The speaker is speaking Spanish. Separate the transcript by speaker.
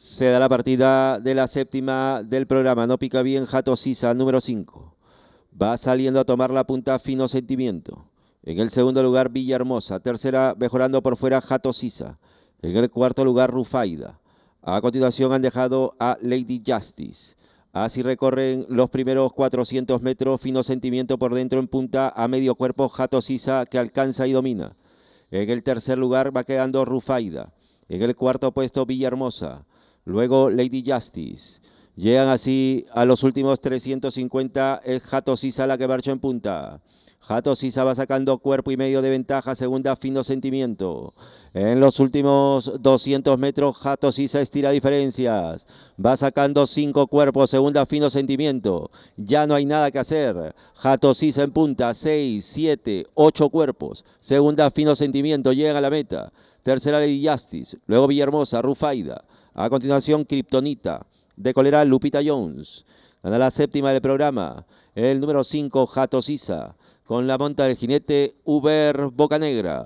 Speaker 1: Se da la partida de la séptima del programa. No pica bien Jato Sisa, número 5. Va saliendo a tomar la punta Fino Sentimiento. En el segundo lugar, Villahermosa. Tercera, mejorando por fuera, Jato Sisa. En el cuarto lugar, Rufaida. A continuación han dejado a Lady Justice. Así recorren los primeros 400 metros, fino sentimiento por dentro en punta a medio cuerpo, Jato Sisa que alcanza y domina. En el tercer lugar va quedando Rufaida. En el cuarto puesto Villahermosa. Luego Lady Justice. Llegan así a los últimos 350. Es Jato Sisa la que marcha en punta. Jato Sisa va sacando cuerpo y medio de ventaja. Segunda, fino sentimiento. En los últimos 200 metros, Jato Sisa estira diferencias. Va sacando cinco cuerpos. Segunda, fino sentimiento. Ya no hay nada que hacer. Jato Sisa en punta. Seis, siete, ocho cuerpos. Segunda, fino sentimiento. Llega a la meta. Tercera, Lady Justice. Luego Villahermosa, Rufaida. A continuación, Kryptonita. De Colera, Lupita Jones. Gana la séptima del programa. El número 5, Jato Sisa. Con la monta del jinete Uber Negra.